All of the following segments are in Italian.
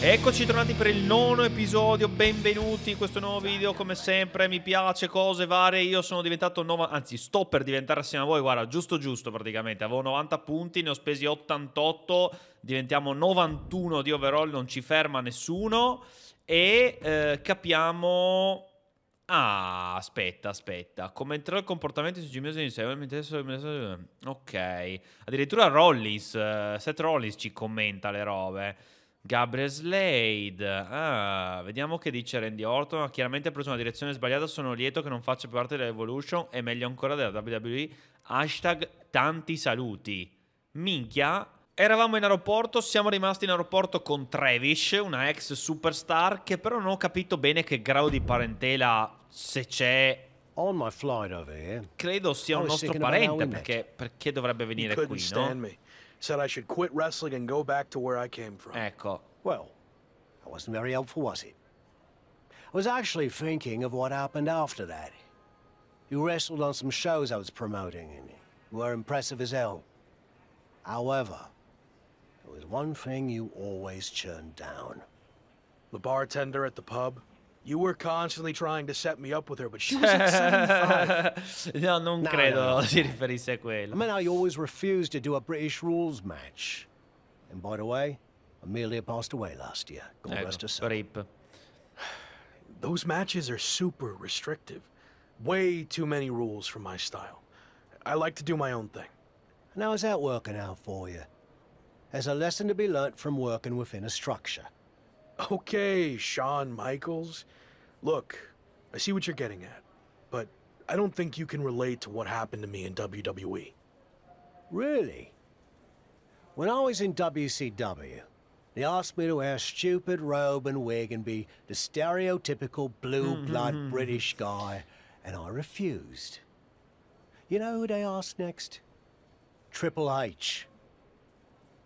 Eccoci tornati per il nono episodio, benvenuti in questo nuovo video, come sempre mi piace, cose varie, io sono diventato, nova, anzi sto per diventare assieme a voi, guarda, giusto giusto praticamente, avevo 90 punti, ne ho spesi 88, diventiamo 91 di overall, non ci ferma nessuno e eh, capiamo... Ah, aspetta, aspetta. Commenterò il comportamento su Jimmy di Ok. Addirittura Rollins, eh, Seth Rollins ci commenta le robe. Gabriel Slade, ah, vediamo che dice Randy Orton. Chiaramente ha preso una direzione sbagliata. Sono lieto che non faccia parte dell'Evolution e meglio ancora della WWE. Hashtag tanti saluti. Minchia. Eravamo in aeroporto, siamo rimasti in aeroporto con Travis, una ex superstar che però non ho capito bene che grado di parentela se c'è. Credo sia un nostro parente perché, perché dovrebbe venire qui, no? Said I should quit wrestling and go back to where I came from. Ecco. Well, that wasn't very helpful, was it? I was actually thinking of what happened after that. You wrestled on some shows I was promoting, and you were impressive as hell. However, there was one thing you always churned down. The bartender at the pub? You were constantly trying to set me up with her, but she was like 75. no, non no, credo no, no. si riferisse a quello. I mean, I always refused to do a British rules match. And by the way, Amelia passed away last year. God ecco, rest her soul. Rip. Those matches are super restrictive. Way too many rules for my style. I like to do my own thing. Now is that working out for you? There's a lesson to be learnt from working within a structure. Okay, Shawn Michaels. Look, I see what you're getting at, but I don't think you can relate to what happened to me in WWE. Really? When I was in WCW, they asked me to wear a stupid robe and wig and be the stereotypical blue hmm, hmm, blood hmm. British guy, and I refused. You know who they asked next? Triple H.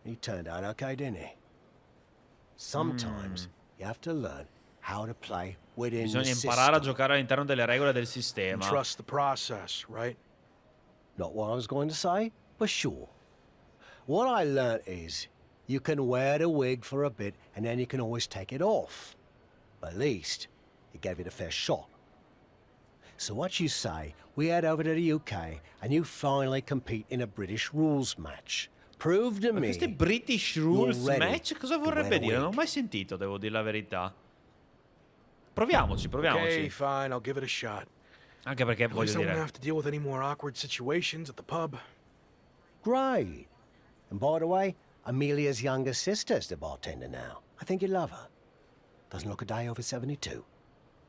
He turned out okay, didn't he? Sometimes mm. you have to learn how to play within Bisogna imparare a giocare all'interno delle regole del sistema. And trust the process, right? Not what I was going to say, but sure. What I learned is you can wear the wig for a bit and then you can always take it off. But at least it gave it a fair shot. So what you say, we head over to the UK and you finally compete in a British rules match. Prove to me. Ma queste British Rules match cosa vorrebbe dire? Non ho mai sentito, devo dire la verità. Proviamoci, proviamoci. Okay, fine, I'll give it a shot. Anche perché At voglio dire. have to deal with any more awkward situations at the pub. Great. And by the way, Amelia's younger sister's the bartender now. I think you love her. Doesn't look a day over 72.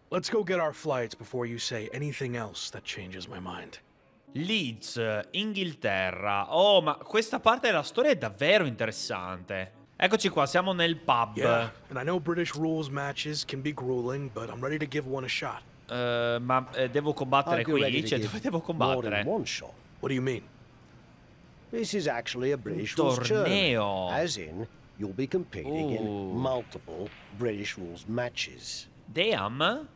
Let's go get our flights before you say anything else that changes my mind. Leeds, Inghilterra. Oh, ma questa parte della storia è davvero interessante. Eccoci qua, siamo nel pub. Yeah, rules can be grueling, but I'm ready to give one a shot. Uh, ma eh, devo combattere qui? Cioè, dove devo combattere? What do you mean? This is actually a British rules torneo. As in, you'll be competing Ooh. in multiple British rules matches. Damn.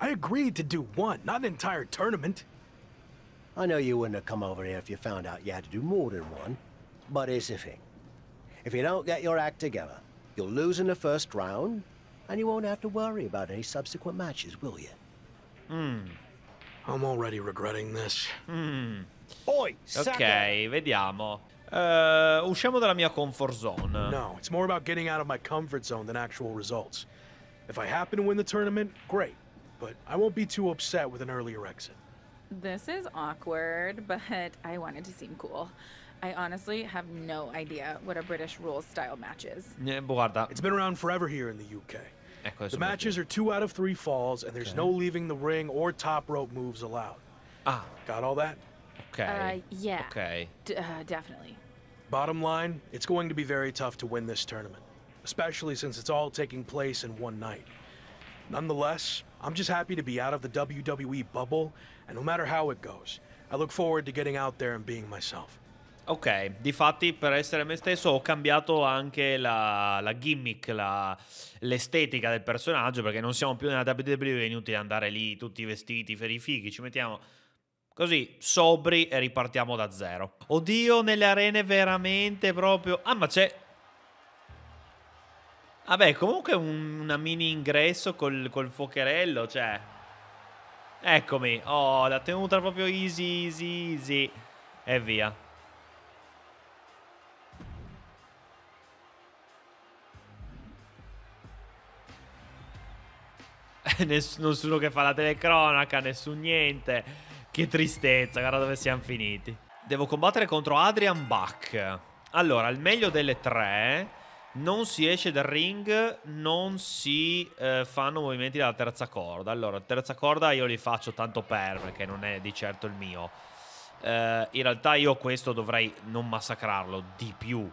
I agreed to do one, not an entire tournament. I know you wouldn't have come over here if you found out you had to do more than one, but here's the thing. If you don't get your act together, you'll lose in the first round, and you won't have to worry about any subsequent matches, will you? Hmm. I'm already regretting this. Hmm. Boy, ok, vediamo. Uh, usciamo dalla mia comfort zone. No, it's more about getting out of my comfort zone than actual results. If I happen to win the tournament, great. But I won't be too upset with an earlier exit. This is awkward, but I wanted to seem cool. I honestly have no idea what a British rules style match is. It's been around forever here in the UK. The matches are two out of three falls, and there's okay. no leaving the ring or top rope moves allowed. Ah. Got all that? Okay. Uh, yeah. Okay. D uh, definitely. Bottom line, it's going to be very tough to win this tournament, especially since it's all taking place in one night. Nonetheless, I'm just happy to be out of the WWE bubble And no matter how it goes, I look forward to getting out there and being myself. Ok, difatti per essere me stesso ho cambiato anche la, la gimmick, la, l'estetica del personaggio perché non siamo più nella WWE, è inutile andare lì tutti vestiti, ferifichi, ci mettiamo così sobri e ripartiamo da zero. Oddio, nelle arene veramente proprio... Ah, ma c'è... Vabbè, comunque un, una mini ingresso col, col focherello, cioè... Eccomi. Oh, l'ha tenuta proprio easy, easy, easy. E via. nessuno che fa la telecronaca, nessun niente. Che tristezza, guarda dove siamo finiti. Devo combattere contro Adrian Bach. Allora, il meglio delle tre non si esce dal ring, non si eh, fanno movimenti dalla terza corda. Allora, terza corda io li faccio tanto per, perché non è di certo il mio. Eh, in realtà io questo dovrei non massacrarlo di più.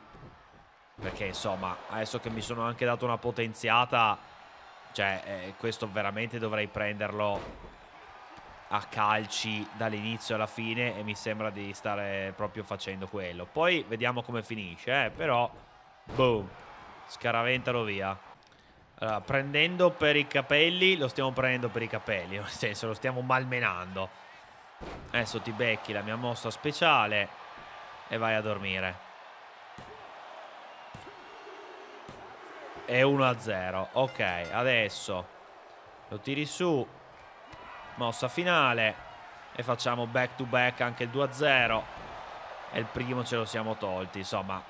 Perché insomma, adesso che mi sono anche dato una potenziata, cioè eh, questo veramente dovrei prenderlo a calci dall'inizio alla fine e mi sembra di stare proprio facendo quello. Poi vediamo come finisce, eh, però boom. Scaraventalo via. Allora, prendendo per i capelli, lo stiamo prendendo per i capelli, nel senso lo stiamo malmenando. Adesso ti becchi la mia mossa speciale e vai a dormire. E 1-0. Ok, adesso lo tiri su. Mossa finale. E facciamo back to back anche il 2-0. E il primo ce lo siamo tolti, insomma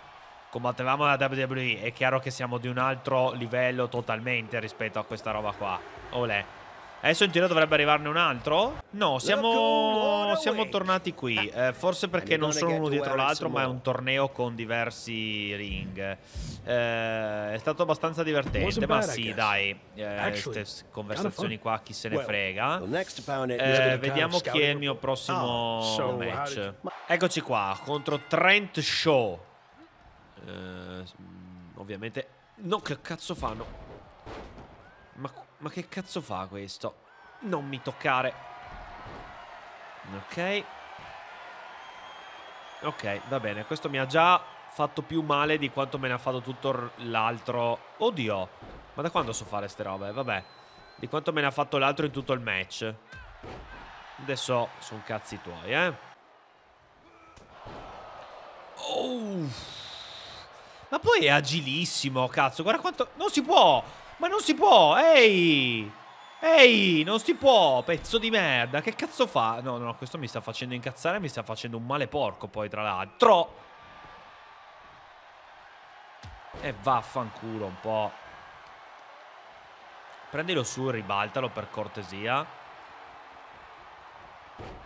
combattevamo la WWE, è chiaro che siamo di un altro livello totalmente rispetto a questa roba qua. Olè. Adesso in teoria dovrebbe arrivarne un altro? No, siamo, siamo tornati qui. Eh, eh forse perché non sono uno dietro l'altro, ma è un torneo con diversi ring. Eh, è stato abbastanza divertente, ma sì, dai. Eh, queste eh, conversazioni qua, chi se ne frega. Eh, vediamo chi è il mio prossimo oh, match. Eccoci qua, contro Trent Shaw eh, mm, ovviamente... No, che cazzo fa? No. Ma, ma che cazzo fa questo? Non mi toccare. Ok. Ok, va bene. Questo mi ha già fatto più male di quanto me ne ha fatto tutto l'altro. Oddio. Ma da quando so fare ste robe? Vabbè. Di quanto me ne ha fatto l'altro in tutto il match. Adesso sono cazzi tuoi, eh. Oh. Ma poi è agilissimo, cazzo. Guarda quanto... Non si può! Ma non si può! Ehi! Ehi, non si può, pezzo di merda. Che cazzo fa? No, no, questo mi sta facendo incazzare. Mi sta facendo un male porco poi, tra l'altro. E vaffanculo un po'. Prendilo su, e ribaltalo per cortesia.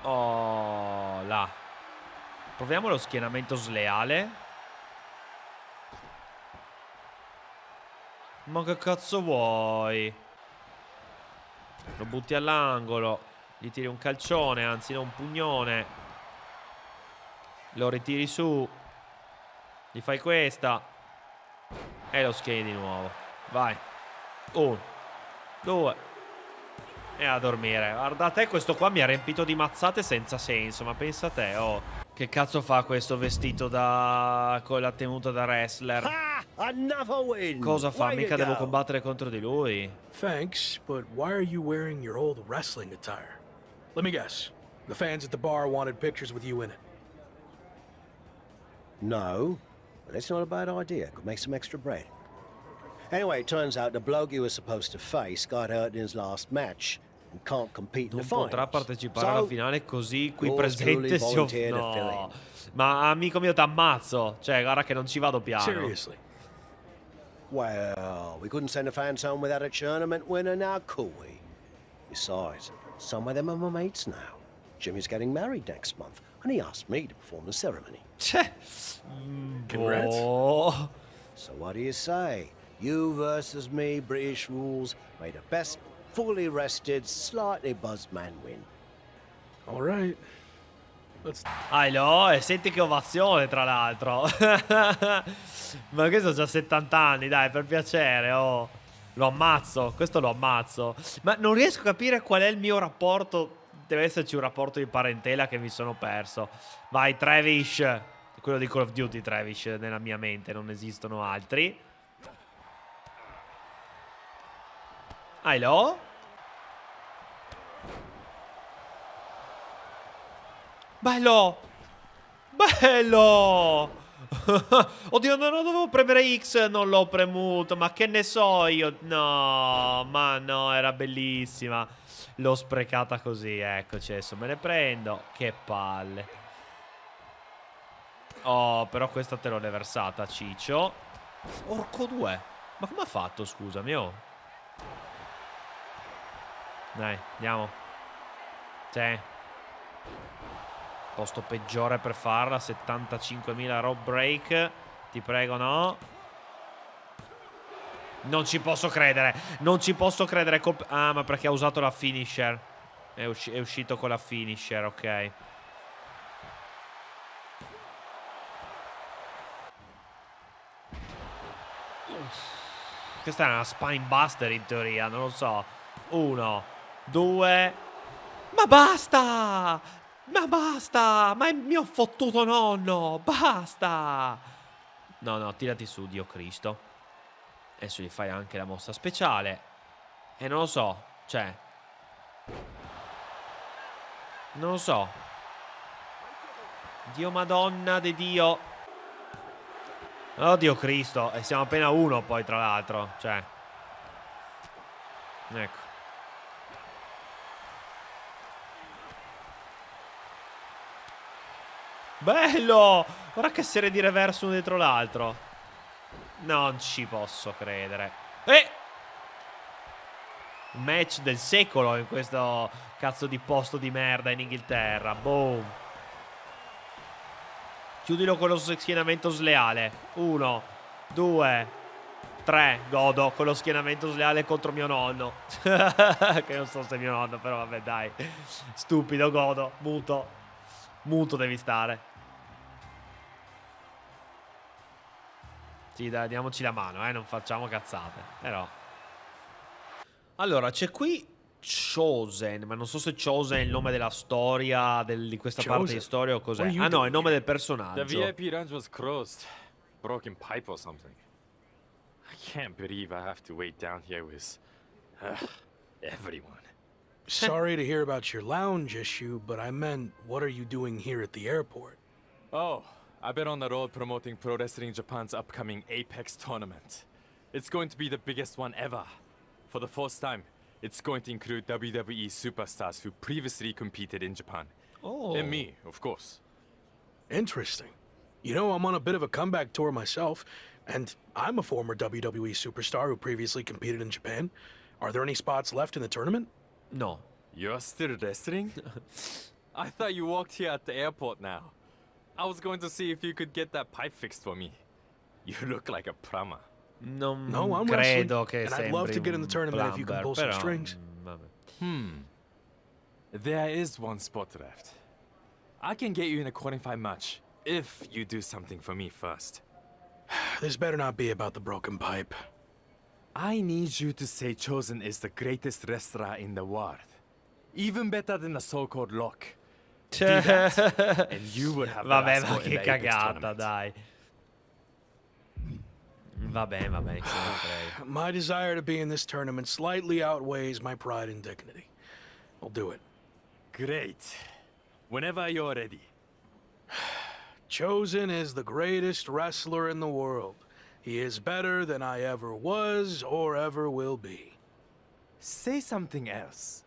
Oh, là. Proviamo lo schienamento sleale. Ma che cazzo vuoi? Lo butti all'angolo. Gli tiri un calcione, anzi no, un pugnone. Lo ritiri su. Gli fai questa. E lo schieni di nuovo. Vai. Uno. Due. E a dormire. Guardate, questo qua mi ha riempito di mazzate senza senso. Ma pensa a te, oh. Che cazzo fa questo vestito da... con la tenuta da wrestler? Cosa fa? Mica devo combattere contro di lui. Thanks, but why are you wearing your old wrestling attire? Let me guess. The fans at the bar wanted pictures with you in it. No, but it's not a bad idea. Could make some extra bread. Anyway, it turns out the bloke you were supposed to face got hurt in his last match, non potrà partecipare so, alla finale così qui presente si off- no. ma amico mio t'ammazzo cioè guarda che non ci vado piano Seriously? Well, we couldn't send the fans home without a tournament winner now, could we? Besides, some of them are my mates now. Jimmy's getting married next month, and he asked me to perform the ceremony. Mm, congrats. So what do you say? You versus me, British rules, may the best fully rested, slightly buzzed man win. All right. Ah, no, e senti che ovazione tra l'altro. Ma questo ha già 70 anni, dai, per piacere, oh. Lo ammazzo, questo lo ammazzo. Ma non riesco a capire qual è il mio rapporto. Deve esserci un rapporto di parentela che mi sono perso. Vai, Travis. Quello di Call of Duty, Travis, nella mia mente, non esistono altri. Ailò. Bello! Bello! Oddio, non no, dovevo premere X, non l'ho premuto, ma che ne so io? No, ma no, era bellissima. L'ho sprecata così, eccoci, adesso me ne prendo. Che palle. Oh, però questa te l'ho reversata, Ciccio. Orco 2. Ma come ha fatto, scusami, oh? Dai, andiamo. C'è. Cioè, posto peggiore per farla. 75.000 rob break. Ti prego, no. Non ci posso credere. Non ci posso credere. Colp ah, ma perché ha usato la finisher. È, usci è uscito con la finisher, ok. Questa è una spine buster in teoria, non lo so. Uno due... Ma basta! Ma basta! Ma è mio fottuto nonno! Basta! No, no, tirati su, Dio Cristo. Adesso gli fai anche la mossa speciale. E non lo so, cioè... Non lo so. Dio Madonna de Dio. Oh Dio Cristo, e siamo appena uno poi tra l'altro, cioè. Ecco. Bello! Guarda che serie di reverse uno dietro l'altro. Non ci posso credere. Eh! Match del secolo in questo cazzo di posto di merda in Inghilterra. Boom. Chiudilo con lo schienamento sleale. Uno, due, tre. Godo con lo schienamento sleale contro mio nonno. che non so se è mio nonno, però vabbè, dai. Stupido, godo. Muto. Muto devi stare. Sì, dai, diamoci la mano, eh, non facciamo cazzate. Però. Allora, c'è qui Chosen, ma non so se Chosen è il nome della storia, del, di questa Chosen. parte di storia o cos'è. Ah no, è il nome del personaggio. The VIP range was crossed. Broken pipe or something. I can't believe I have to wait down here with uh, everyone. Sorry to hear about your lounge issue, but I meant, what are you doing here at the airport? Oh, I've been on the road promoting Pro Wrestling Japan's upcoming Apex tournament. It's going to be the biggest one ever. For the first time, it's going to include WWE superstars who previously competed in Japan. Oh. And me, of course. Interesting. You know, I'm on a bit of a comeback tour myself, and I'm a former WWE superstar who previously competed in Japan. Are there any spots left in the tournament? No. You're still wrestling? I thought you walked here at the airport now. I was going to see if you could get that pipe fixed for me. You look like a plumber. No, no, I'm credo Russian, and I'd love to get in the tournament plumber, if you can pull some strings. Mm, hmm. There is one spot left. I can get you in a qualifying match if you do something for me first. This better not be about the broken pipe. I need you to say Chosen is the greatest restaurant in the world. Even better than the so-called Lock. And you would have Vabbè, ma che cagata, dai. Vabbè, vabbè, my desire to be in this tournament slightly outweighs my pride and dignity. I'll do it. Great. Whenever you're ready. Chosen is the greatest wrestler in the world. He is better than I ever was or ever will be. Say something else.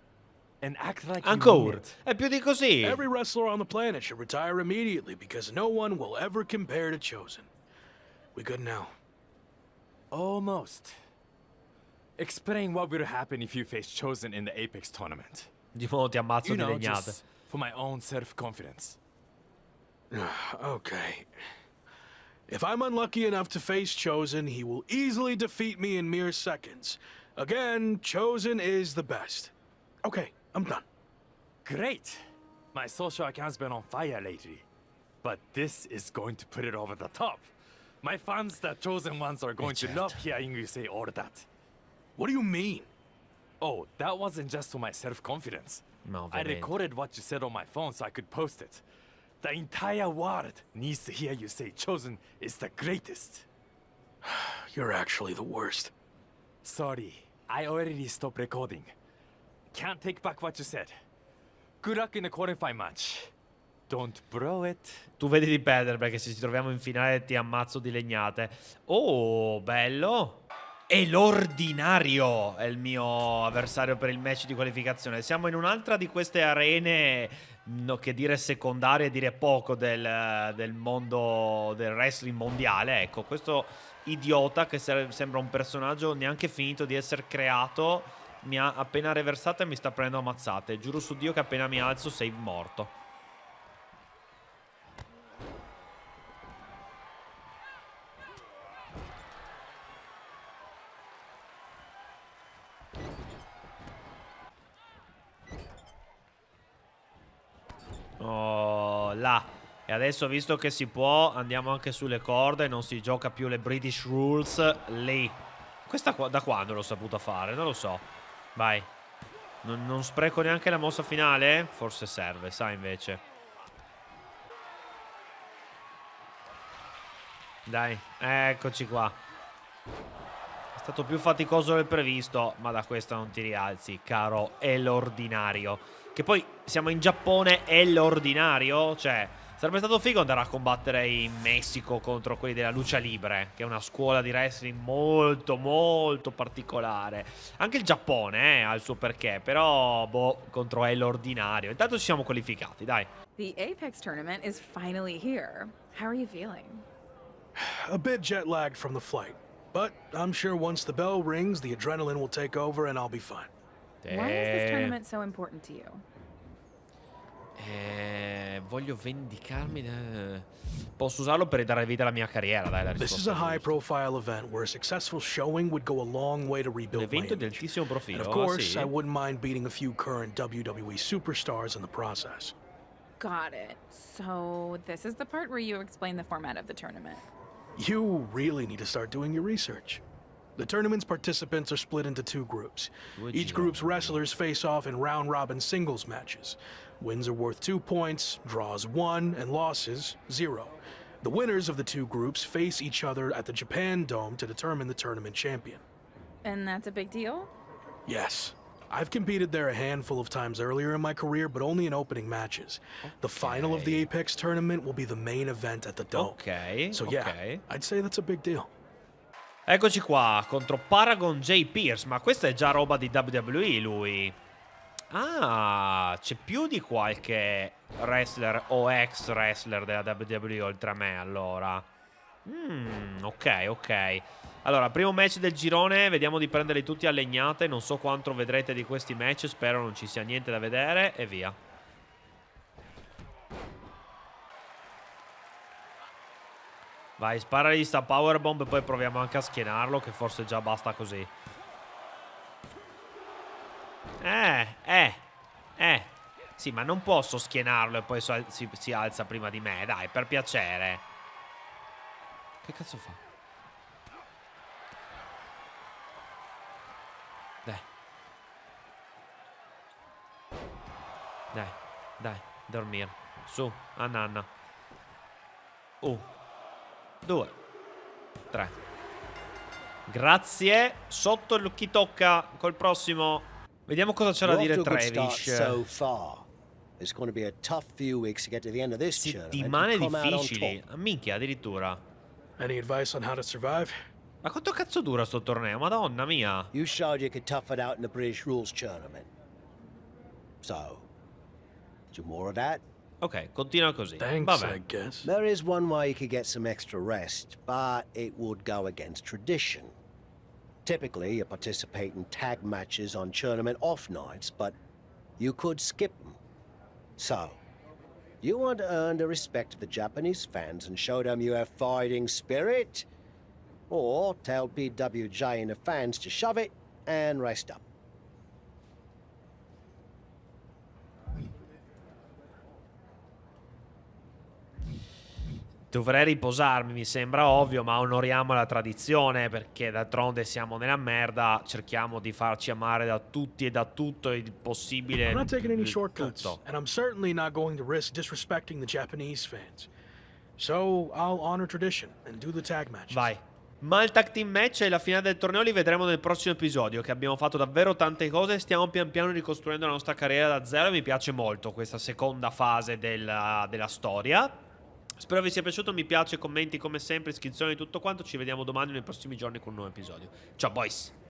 Like Ancora, è eh, più di così. Every wrestler on the planet should retire immediately because no one will ever compare to Chosen. We good now? Almost. Explain what would happen if you faced Chosen in the Apex tournament. you know, just for my own self-confidence. okay. If I'm unlucky enough to face Chosen, he will easily defeat me in mere seconds. Again, Chosen is the best. Okay, I'm done. Great! My social account's been on fire lately. But this is going to put it over the top. My fans, the chosen ones, are going Richard. to love hearing you say all that. What do you mean? Oh, that wasn't just for my self-confidence. No, I recorded what you said on my phone so I could post it. The entire world needs to hear you say Chosen is the greatest. You're actually the worst. Sorry, I already stopped recording. can't take back what you said. Good luck in the qualifying match. Don't blow it. Tu vedi di perdere perché se ci troviamo in finale ti ammazzo di legnate. Oh, bello. E l'ordinario è il mio avversario per il match di qualificazione. Siamo in un'altra di queste arene, no, che dire secondarie, dire poco del, del mondo del wrestling mondiale. Ecco, questo idiota che sembra un personaggio neanche finito di essere creato mi ha appena reversata e mi sta prendendo ammazzate. Giuro su Dio che appena mi alzo sei morto. Oh, là. E adesso visto che si può andiamo anche sulle corde Non si gioca più le British Rules Lì Questa qua, da quando l'ho saputa fare? Non lo so Vai. Non, non spreco neanche la mossa finale. Forse serve, sai invece. Dai, eccoci qua. È stato più faticoso del previsto, ma da questa non ti rialzi, caro. È l'ordinario. Che poi siamo in Giappone, è l'ordinario. Cioè, Sarebbe stato figo andare a combattere in Messico contro quelli della Lucia Libre, che è una scuola di wrestling molto, molto particolare. Anche il Giappone eh, ha il suo perché, però, boh, contro è l'ordinario. Intanto ci siamo qualificati, dai. The Apex tournament is finally here. How are you feeling? A bit jet lagged from the flight, but I'm sure once the bell rings, the adrenaline will take over and I'll be fine. Damn. Why is this tournament so important to you? Eh, voglio vendicarmi. Da... Posso usarlo per dare vita alla mia carriera, dai, la This is a high profile event where a successful showing would go a long way to rebuild my image. altissimo profilo. And of ah, course, ah, sì. I wouldn't mind beating a few current WWE superstars in the process. Got it. So, this is the part where you explain the format of the tournament. You really need to start doing your research. The tournament's participants are split into two groups. Each group's wrestlers face off in round robin singles matches. Wins are worth two points, draws one, and losses zero. The winners of the two groups face each other at the Japan Dome to determine the tournament champion. And that's a big deal? Yes. I've competed there a handful of times earlier in my career, but only in opening matches. Okay. The final of the Apex tournament will be the main event at the Dome. Okay. So yeah, okay. I'd say that's a big deal. Eccoci qua, contro Paragon J. Pierce. Ma questa è già roba di WWE, lui. Ah, c'è più di qualche wrestler o ex wrestler della WWE oltre a me, allora. Mm, ok, ok. Allora, primo match del girone, vediamo di prenderli tutti a legnate. Non so quanto vedrete di questi match, spero non ci sia niente da vedere e via. Vai, sparagli sta powerbomb e poi proviamo anche a schienarlo, che forse già basta così. Eh, eh, eh. Sì, ma non posso schienarlo e poi si, si alza prima di me, dai, per piacere. Che cazzo fa? Dai. Dai, dai, dormire. Su, a nanna. Oh due, tre. Grazie. Sotto il chi tocca col prossimo. Vediamo cosa c'è da dire Trevish. Settimane difficili. Ah, minchia, addirittura. Ma quanto cazzo dura sto torneo? Madonna mia. You showed you could tough it out in the British Rules tournament. So, do more of that? Ok, continua così. Thanks, Vabbè. I guess. There is one way you could get some extra rest, but it would go against tradition. Typically, you participate in tag matches on tournament off nights, but you could skip them. So, you want to earn the respect of the Japanese fans and show them you have fighting spirit? Or tell PWJ and the fans to shove it and rest up. Dovrei riposarmi, mi sembra ovvio, ma onoriamo la tradizione perché d'altronde siamo nella merda, cerchiamo di farci amare da tutti e da tutto il possibile. Non not taking any shortcuts tutto. and I'm certainly not going i risk giapponesi. Quindi Japanese fans. So I'll honor tradition and do the tag match. Vai. Ma il tag team match e la finale del torneo li vedremo nel prossimo episodio, che abbiamo fatto davvero tante cose, e stiamo pian piano ricostruendo la nostra carriera da zero e mi piace molto questa seconda fase della, della storia. Spero vi sia piaciuto, mi piace, commenti come sempre, iscrizioni e tutto quanto. Ci vediamo domani nei prossimi giorni con un nuovo episodio. Ciao boys!